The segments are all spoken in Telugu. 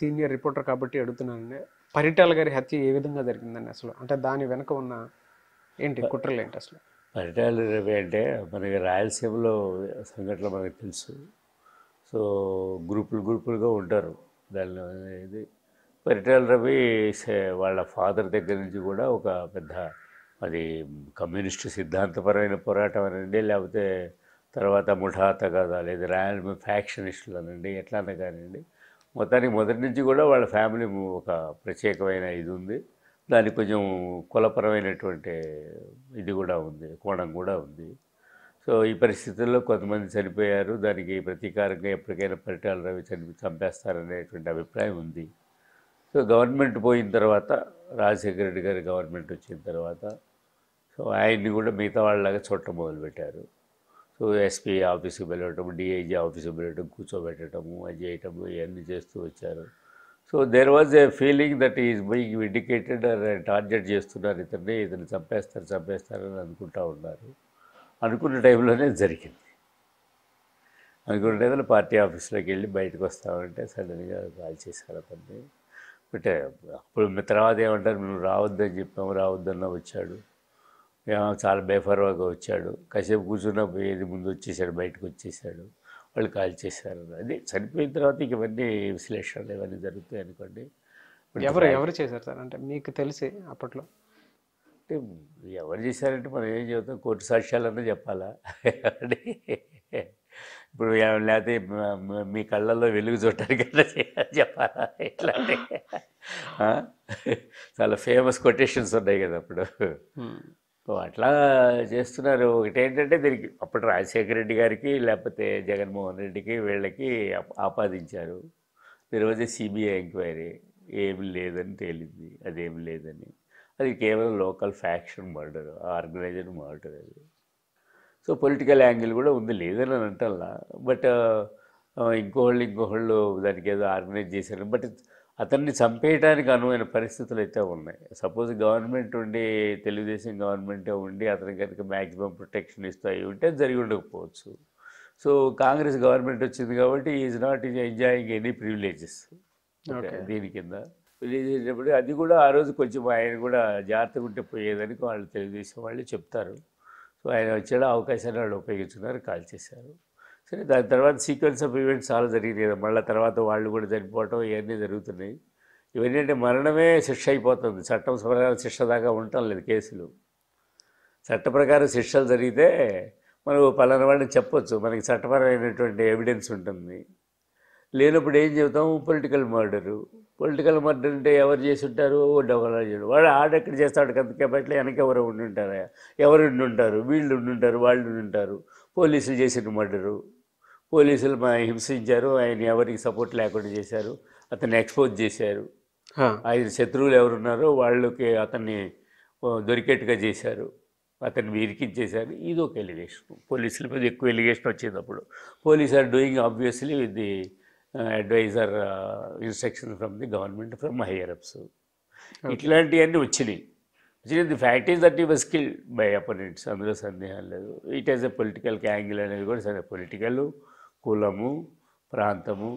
సీనియర్ రిపోర్టర్ కాబట్టి అడుగుతున్నానండి పరిటాల గారి హత్య ఏ విధంగా జరిగిందండి అసలు అంటే దాని వెనుక ఉన్న ఏంటి కుట్రలు ఏంటి అసలు పరిటాల రవి అంటే మనకి రాయలసీమలో సంఘటన మనకు తెలుసు సో గ్రూపులు గ్రూపులుగా ఉంటారు దానిలో ఇది పరిటాల రవి వాళ్ళ ఫాదర్ దగ్గర నుంచి కూడా ఒక పెద్ద అది కమ్యూనిస్టు సిద్ధాంతపరమైన పోరాటం అనండి లేకపోతే తర్వాత ముఠాత తగాదాలు ఇది రాయల్ ఫ్యాక్షనిస్టులు అనండి ఎట్లా కానివ్వండి మొత్తానికి మొదటి నుంచి కూడా వాళ్ళ ఫ్యామిలీ ఒక ప్రత్యేకమైన ఇది ఉంది దానికి కొంచెం కులపరమైనటువంటి ఇది కూడా ఉంది కోణం కూడా ఉంది సో ఈ పరిస్థితుల్లో కొంతమంది చనిపోయారు దానికి ప్రతీకారంగా ఎప్పటికైనా పరిటాలు రవి చనిపి చంపేస్తారనేటువంటి అభిప్రాయం ఉంది సో గవర్నమెంట్ పోయిన తర్వాత రాజశేఖర రెడ్డి గారి గవర్నమెంట్ వచ్చిన తర్వాత సో ఆయన్ని కూడా మిగతా వాళ్ళలాగా చూడటం మొదలుపెట్టారు సో ఎస్పీ ఆఫీస్కి వెళ్ళటం డిఐజీ ఆఫీస్కి వెళ్ళటం కూర్చోబెట్టడము అది చేయటము ఇవన్నీ చేస్తూ వచ్చారు so there was a feeling that is being indicated target చేస్తున్నారు ఇతన్ని ఇతను చంపేస్తారు చంపేస్తారని అనుకుంటా ఉన్నారు అనుకున్న టైంలోనే జరిగింది అనుకున్న టైంలో పార్టీ ఆఫీస్లోకి వెళ్ళి బయటకు వస్తామంటే సడన్గా కాల్ చేశారు అతన్ని అంటే అప్పుడు తర్వాత ఏమంటారు మేము రావద్దని చెప్పాము రావద్దన్నా వచ్చాడు చాలా బేఫర్వాగా వచ్చాడు కాసేపు కూర్చున్నా పోయేది ముందు వచ్చేసాడు బయటకు వచ్చేసాడు వాళ్ళు కాల్ చేశారు అది చనిపోయిన తర్వాత ఇక ఇవన్నీ విశ్లేషణలు ఇవన్నీ జరుగుతాయి అనుకోండి ఎవరు ఎవరు చేశారు సార్ అంటే మీకు తెలిసి అప్పట్లో అంటే ఎవరు చేశారంటే మనం ఏం చెబుతాం కోర్టు సాక్ష్యాలన్నా చెప్పాలా ఇప్పుడు లేకపోతే మీ కళ్ళల్లో వెలుగు చూడటానికి కదా చెప్పాలా ఎట్లా చాలా ఫేమస్ కొటేషన్స్ ఉన్నాయి కదా అప్పుడు అట్లా చేస్తున్నారు ఒకటేంటంటే దీనికి అప్పుడు రాజశేఖర రెడ్డి గారికి లేకపోతే జగన్మోహన్ రెడ్డికి వీళ్ళకి ఆపాదించారు తర్వాత సిబిఐ ఎంక్వైరీ ఏమి లేదని తేలింది అదేమి లేదని అది కేవలం local faction murder organiser murder అది సో పొలిటికల్ యాంగిల్ కూడా ఉంది లేదని అంటల్లా బట్ ఇంకోళ్ళు ఇంకోళ్ళు దానికి ఏదో ఆర్గనైజ్ చేశారు బట్ అతన్ని చంపేయటానికి అనువైన పరిస్థితులు అయితే ఉన్నాయి సపోజ్ గవర్నమెంట్ ఉండి తెలుగుదేశం గవర్నమెంటే ఉండి అతనికి కనుక మ్యాక్సిమం ప్రొటెక్షన్ ఇస్తూ అవి ఉంటే జరిగి ఉండకపోవచ్చు సో కాంగ్రెస్ గవర్నమెంట్ వచ్చింది కాబట్టి is not enjoying any privileges దీని కింద ప్రివిలేజ్ అది కూడా ఆ రోజు కొంచెం ఆయన కూడా జాగ్రత్తగా ఉంటే పోయేదని వాళ్ళు తెలుగుదేశం వాళ్ళు చెప్తారు సో ఆయన వచ్చేలా అవకాశాన్ని వాళ్ళు ఉపయోగించుకున్నారు కాల్ చేశారు సరే దాని తర్వాత సీక్వెన్స్ ఆఫ్ ఈవెంట్స్ చాలా జరిగినాయి మళ్ళీ తర్వాత వాళ్ళు కూడా చనిపోవటం ఇవన్నీ జరుగుతున్నాయి ఇవన్నీ అంటే మరణమే శిక్ష అయిపోతుంది చట్టం ప్రకారం శిక్ష దాకా ఉండటం లేదు కేసులు చట్ట ప్రకారం శిక్షలు జరిగితే మనం పలానా వాళ్ళని చెప్పొచ్చు మనకి చట్టపరమైనటువంటి ఎవిడెన్స్ ఉంటుంది లేనప్పుడు ఏం చెబుతాం పొలిటికల్ మర్డరు పొలిటికల్ మర్డర్ అంటే ఎవరు చేసి ఉంటారు డెవలప్ చేయడం వాడు ఆడెక్కడ చేస్తాడు కనుక బట్ల వెనక ఉండి ఉంటారా ఎవరు ఉండి ఉంటారు వీళ్ళు ఉండి ఉంటారు వాళ్ళు ఉండి ఉంటారు పోలీసులు చేసిన మర్డరు పోలీసులు హింసించారు ఆయన ఎవరికి సపోర్ట్ లేకుండా చేశారు అతన్ని ఎక్స్పోజ్ చేశారు ఆయన శత్రువులు ఎవరున్నారో వాళ్ళకి అతన్ని దొరికేట్టుగా చేశారు అతన్ని వీరికించేశారు ఇది ఒక ఎలిగేషన్ పోలీసుల మీద ఎక్కువ ఎలిగేషన్ వచ్చేటప్పుడు police are doing obviously with the adviser instruction from the government from higher ups ఇట్లాంటివన్నీ వచ్చినాయి వచ్చినాయి the fact is that he was skilled by opponents అందులో సందేహం లేదు it as a political angle అనేది కూడా సరే పొలిటికల్ కులము ప్రాంతము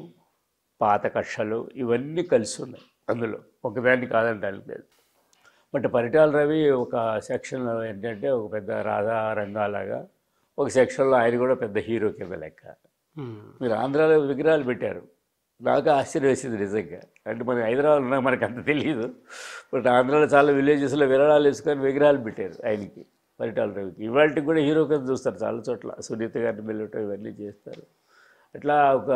పాత కక్షలు ఇవన్నీ కలిసి ఉన్నాయి అందులో ఒకదాన్ని కాదంటానికి లేదు బట్ పరిటాల రవి ఒక సెక్షన్లో ఏంటంటే ఒక పెద్ద రాధా రంగాలాగా ఒక సెక్షన్లో ఆయన కూడా పెద్ద హీరో కింద లెక్క మీరు ఆంధ్రాలో విగ్రహాలు పెట్టారు నాకు ఆశ్చర్యం వేసింది నిజంగా అంటే మన హైదరాబాద్ ఉన్నా మనకు అంత తెలియదు బట్ ఆంధ్రాలో చాలా విలేజెస్లో విరాళాలు వేసుకొని విగ్రహాలు పెట్టారు ఆయనకి పరిటాల రవికి ఇవాళకి కూడా హీరో కింద చూస్తారు చాలా చోట్ల సునీత గారిని వెళ్ళటం ఇవన్నీ చేస్తారు అట్లా ఒక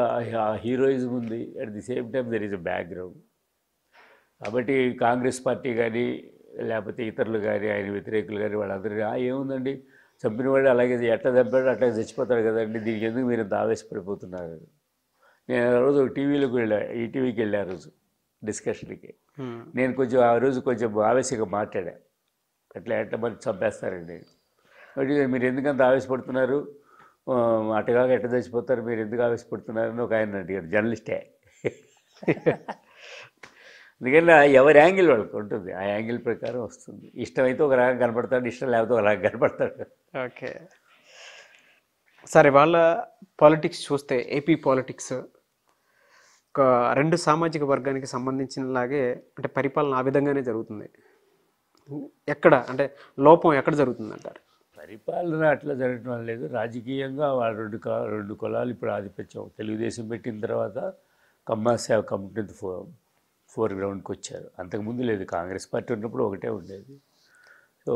హీరోయిజం ఉంది at the same time there is a background కాబట్టి కాంగ్రెస్ పార్టీ కానీ లేకపోతే ఇతరులు కానీ ఆయన వ్యతిరేకులు కానీ వాళ్ళందరూ ఏముందండి చంపిన వాళ్ళు అలాగే ఎట్లా చంపాడు అట్లా చచ్చిపోతారు కదండి దీనికి ఎందుకు మీరు ఆవేశపడిపోతున్నారు నేను ఆ రోజు టీవీలోకి వెళ్ళా ఈటీవీకి వెళ్ళా ఆ రోజు డిస్కషన్కి నేను కొంచెం ఆ రోజు కొంచెం ఆవేశంగా మాట్లాడా అట్లా ఎట్లా మరి చంపేస్తారండి మీరు ఎందుకంత ఆవేశపడుతున్నారు అటుగా ఎట్ట చచ్చిపోతారు మీరు ఎందుకు అని ఒక ఆయన అడిగారు జర్నలిస్టే ఎందుకంటే ఎవరి యాంగిల్ వాళ్ళకి ఉంటుంది ఆ యాంగిల్ ప్రకారం వస్తుంది ఇష్టమైతే ఒక రాగం కనపడతాడు ఇష్టం లేకపోతే ఒక రాగం కనపడతాడు ఓకే సరే వాళ్ళ పాలిటిక్స్ చూస్తే ఏపీ పాలిటిక్స్ ఒక రెండు సామాజిక వర్గానికి సంబంధించినలాగే అంటే పరిపాలన ఆ విధంగానే జరుగుతుంది ఎక్కడ అంటే లోపం ఎక్కడ జరుగుతుంది అంటారు పరిపాలన అట్లా జరగడం లేదు రాజకీయంగా వాళ్ళ రెండు రెండు కులాలు ఇప్పుడు ఆధిపత్యం తెలుగుదేశం పెట్టిన తర్వాత సేవ కమిటీ ఫో ఫోర్ గ్రౌండ్కి వచ్చారు అంతకుముందు లేదు కాంగ్రెస్ పార్టీ ఉన్నప్పుడు ఒకటే ఉండేది సో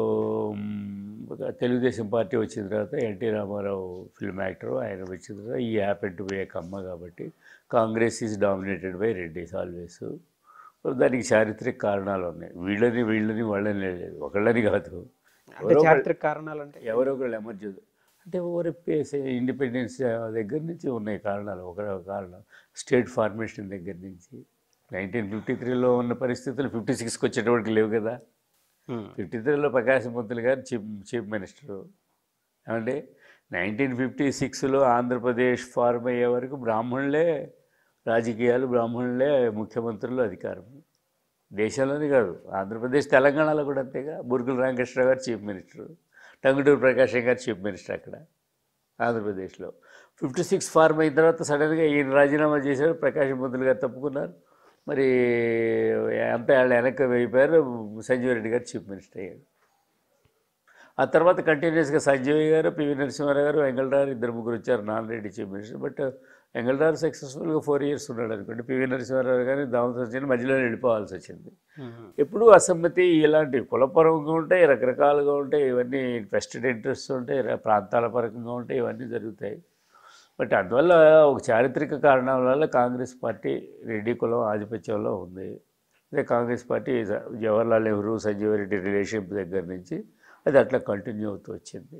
తెలుగుదేశం పార్టీ వచ్చిన తర్వాత ఎన్టీ రామారావు ఫిల్మ్ యాక్టర్ ఆయన వచ్చిన తర్వాత ఈ హ్యాపెన్ టు బి కమ్మ కాబట్టి Congress is dominated by Reddys always దానికి చారిత్రక కారణాలు ఉన్నాయి వీళ్ళని వీళ్ళని వాళ్ళని లేదు ఒకళ్ళని కాదు చారిత్రక కారణాలు అంటే ఎవరో ఒకళ్ళు ఎమర్జ్ అంటే ఓవర్ ఇండిపెండెన్స్ దగ్గర నుంచి ఉన్నాయి కారణాలు ఒక కారణం స్టేట్ ఫార్మేషన్ దగ్గర నుంచి నైన్టీన్ ఫిఫ్టీ త్రీలో ఉన్న పరిస్థితులు ఫిఫ్టీ సిక్స్కి వచ్చేటప్పటికి లేవు కదా ఫిఫ్టీ త్రీలో ప్రకాశ మంత్రులు గారు చీఫ్ చీఫ్ మినిస్టరు ఏమంటే నైన్టీన్ ఫిఫ్టీ సిక్స్లో ఆంధ్రప్రదేశ్ ఫార్మ్ అయ్యే వరకు బ్రాహ్మణులే రాజకీయాలు బ్రాహ్మణులే ముఖ్యమంత్రులు అధికారం దేశంలోనే కాదు ఆంధ్రప్రదేశ్ తెలంగాణలో కూడా అంతేగా బుర్గుల రామకృష్ణ గారు చీఫ్ మినిస్టర్ టంగుటూరు ప్రకాశం గారు చీఫ్ మినిస్టర్ అక్కడ ఆంధ్రప్రదేశ్లో ఫిఫ్టీ సిక్స్ ఫార్మ్ అయిన తర్వాత సడన్గా ఈయన రాజీనామా చేశారు ప్రకాశం మంత్రులు గారు తప్పుకున్నారు మరి అంతా వాళ్ళు వెనక్కి వెళ్ళిపోయారు సంజీవ్ రెడ్డి గారు చీఫ్ మినిస్టర్ అయ్యారు ఆ తర్వాత కంటిన్యూస్గా సంజీవ్ గారు పివి నరసింహారావు గారు వెంకటరావు ఇద్దరు ముగ్గురు వచ్చారు non Reddy chief minister but ఎంగల్డార్ సక్సెస్ఫుల్గా ఫోర్ ఇయర్స్ ఉన్నాడు అనుకోండి పివి నరసింహారావు కానీ దామోదర్ సజ్జని మధ్యలో వెళ్ళిపోవాల్సి వచ్చింది ఎప్పుడు అసమ్మతి ఇలాంటివి కులపరంగా ఉంటాయి రకరకాలుగా ఉంటాయి ఇవన్నీ వెస్టెడ్ ఇంట్రెస్ట్ ఉంటాయి ప్రాంతాల పరంగా ఉంటాయి ఇవన్నీ జరుగుతాయి బట్ అందువల్ల ఒక చారిత్రక కారణాల వల్ల కాంగ్రెస్ పార్టీ రెడ్డి కులం ఆధిపత్యంలో ఉంది అదే కాంగ్రెస్ పార్టీ జవహర్లాల్ నెహ్రూ సంజీవ రెడ్డి రిలేషన్షిప్ దగ్గర నుంచి అది అట్లా కంటిన్యూ అవుతూ వచ్చింది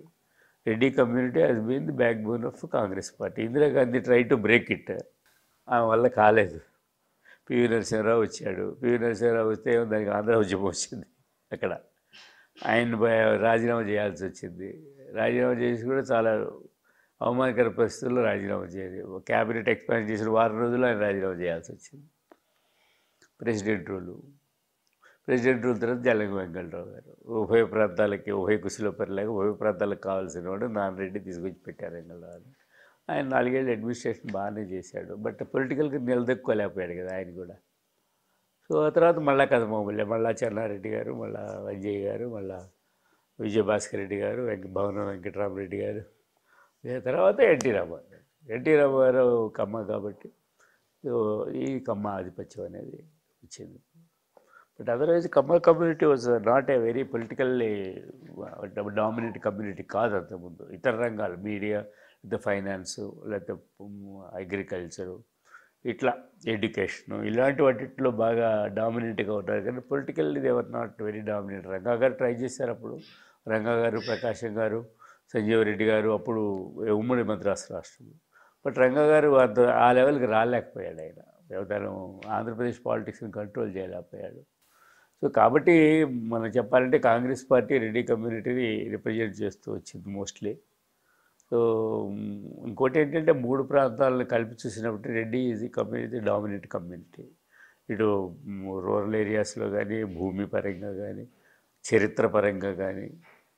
Reddy community has been the backbone of Congress party Indira Gandhi try to break it ఆమె వల్ల కాలేదు పివి నరసింహరావు వచ్చాడు పివి నరసింహరావు వస్తే దానికి ఆంధ్ర ఉద్యమం వచ్చింది అక్కడ ఆయన రాజీనామా చేయాల్సి వచ్చింది రాజీనామా చేసి కూడా చాలా అవమానకర పరిస్థితుల్లో రాజీనామా చేయాలి క్యాబినెట్ ఎక్స్పాండ్ చేసిన వారం రోజుల్లో ఆయన రాజీనామా చేయాల్సి వచ్చింది ప్రెసిడెంట్ రోజు ప్రెసిడెంట్ తర్వాత జల్లంగి వెంకటరావు గారు ఉభయ ప్రాంతాలకి ఉభయ కుషిలో పనిలేక ఉభయ ప్రాంతాలకు కావాల్సిన వాడు నాన్నరెడ్డి తీసుకొచ్చి పెట్టారు వెంకటరావు ఆయన నాలుగేళ్ళు అడ్మినిస్ట్రేషన్ బాగానే చేశాడు బట్ పొలిటికల్గా నిలదొక్కోలేకపోయాడు కదా ఆయన కూడా సో ఆ తర్వాత మళ్ళా కథ మామూలే మళ్ళా చెన్నారెడ్డి గారు మళ్ళా అజయ్ గారు మళ్ళా విజయభాస్కర్ రెడ్డి గారు వెంక భవన వెంకటరామరెడ్డి గారు తర్వాత ఎన్టీ రామారావు ఎన్టీ రామారావు కమ్మ కాబట్టి ఈ కమ్మ ఆధిపత్యం అనేది వచ్చింది but otherwise Kamma community was not a very politically dominant community కాదు అంతకుముందు ఇతర రంగాలు మీడియా ద ఫైనాన్స్ లేకపోతే అగ్రికల్చరు ఇట్లా ఎడ్యుకేషను ఇలాంటి వాటిలో బాగా డామినెంట్గా ఉంటారు కానీ పొలిటికల్ ఇది were not very dominant Ranga గారు ట్రై చేశారు అప్పుడు రంగా గారు ప్రకాశం గారు సంజీవ్ రెడ్డి గారు అప్పుడు ఉమ్మడి మద్రాసు రాష్ట్రం బట్ రంగా గారు అంత ఆ లెవెల్కి రాలేకపోయాడు ఆయన వ్యవధానం ఆంధ్రప్రదేశ్ పాలిటిక్స్ని కంట్రోల్ చేయలేకపోయాడు సో కాబట్టి మనం చెప్పాలంటే కాంగ్రెస్ పార్టీ రెడ్డి కమ్యూనిటీని రిప్రజెంట్ చేస్తూ వచ్చింది మోస్ట్లీ సో ఇంకోటి ఏంటంటే మూడు ప్రాంతాలను కలిపి చూసినప్పుడు Reddy is community dominant community ఇటు రూరల్ ఏరియాస్లో కానీ భూమి పరంగా కానీ చరిత్ర పరంగా కానీ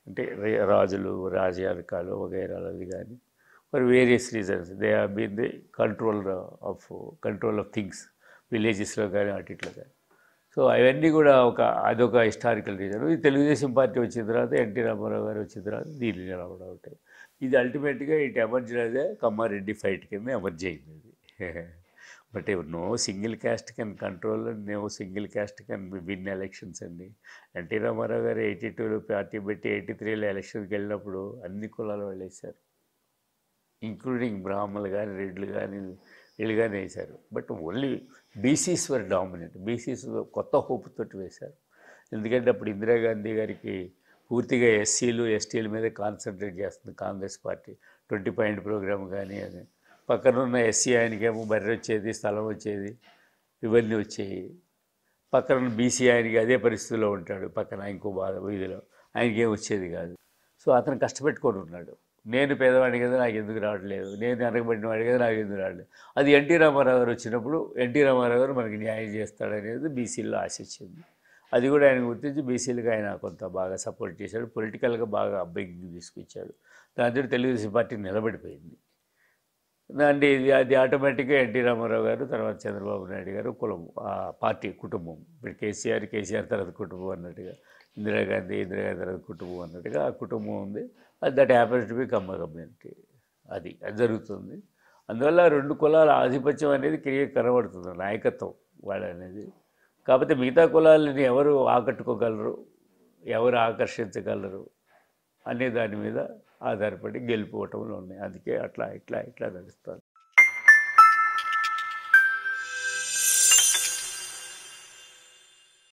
అంటే రాజులు రాజయాలకాలు వగైరాలది కానీ ఫర్ వేరియస్ రీజన్స్ దే హీన్ the control of control of things విలేజెస్లో కానీ అటు ఇట్లా కానీ సో అవన్నీ కూడా ఒక అదొక హిస్టారికల్ రీజన్ ఇది తెలుగుదేశం పార్టీ వచ్చిన తర్వాత ఎన్టీ రామారావు గారు వచ్చిన తర్వాత దీని రావడం ఉంటాయి ఇది అల్టిమేట్గా ఇటు ఎమర్జ్ అదే కమ్మారెడ్డి ఫైట్ కింద ఎమర్జ్ అయింది ఇది but no single caste can control no single caste can win elections అండి ఎన్టీ రామారావు గారు ఎయిటీ టూలో పార్టీ పెట్టి ఎయిటీ త్రీలో ఎలక్షన్కి వెళ్ళినప్పుడు అన్ని కులాలు వాళ్ళు ఇంక్లూడింగ్ బ్రాహ్మలు కానీ రెడ్లు కానీ వీళ్ళుగానే వేశారు but only BCs were dominant BCs కొత్త హోప్ తోటి వేశారు ఎందుకంటే అప్పుడు ఇందిరాగాంధీ గారికి పూర్తిగా ఎస్సీలు ఎస్టీల మీద కాన్సన్ట్రేట్ చేస్తుంది Congress party twenty point programme కానీ అని ఉన్న ఎస్సీ ఆయనకేమో బర్రె వచ్చేది స్థలం వచ్చేది ఇవన్నీ వచ్చేవి పక్కన ఉన్న బీసీ ఆయనకి అదే పరిస్థితిలో ఉంటాడు పక్కన ఇంకో బాధ వీధిలో ఆయనకేం వచ్చేది కాదు సో అతను కష్టపెట్టుకొని ఉన్నాడు నేను పేదవాడి కదా నాకు ఎందుకు రావట్లేదు నేను వెనకబడిన వాడి కదా నాకు ఎందుకు రావట్లేదు అది ఎన్టీ రామారావు గారు వచ్చినప్పుడు ఎన్టీ రామారావు గారు మనకి న్యాయం చేస్తాడనేది బీసీల్లో ఆశించింది అది కూడా ఆయన గుర్తించి బీసీలకు ఆయన కొంత బాగా సపోర్ట్ చేశాడు పొలిటికల్గా బాగా అబ్బాయికి తీసుకొచ్చాడు దాంతో తెలుగుదేశం పార్టీ నిలబడిపోయింది అంటే ఇది అది ఆటోమేటిక్గా ఎన్టీ రామారావు గారు తర్వాత చంద్రబాబు నాయుడు గారు కులం ఆ పార్టీ కుటుంబం ఇప్పుడు కేసీఆర్ కేసీఆర్ తర్వాత కుటుంబం అన్నట్టుగా ఇందిరాగాంధీ ఇందిరాగాంధీ తర్వాత కుటుంబం అన్నట్టుగా ఆ కుటుంబం ఉంది that happens to be Kamma community అది అది జరుగుతుంది అందువల్ల రెండు కులాల ఆధిపత్యం అనేది క్రియ కనబడుతుంది నాయకత్వం వాళ్ళు అనేది కాకపోతే మిగతా కులాలని ఎవరు ఆకట్టుకోగలరు ఎవరు ఆకర్షించగలరు అనే దాని మీద ఆధారపడి గెలిపోవటంలో ఉన్నాయి అందుకే అట్లా ఇట్లా ఇట్లా నడుస్తారు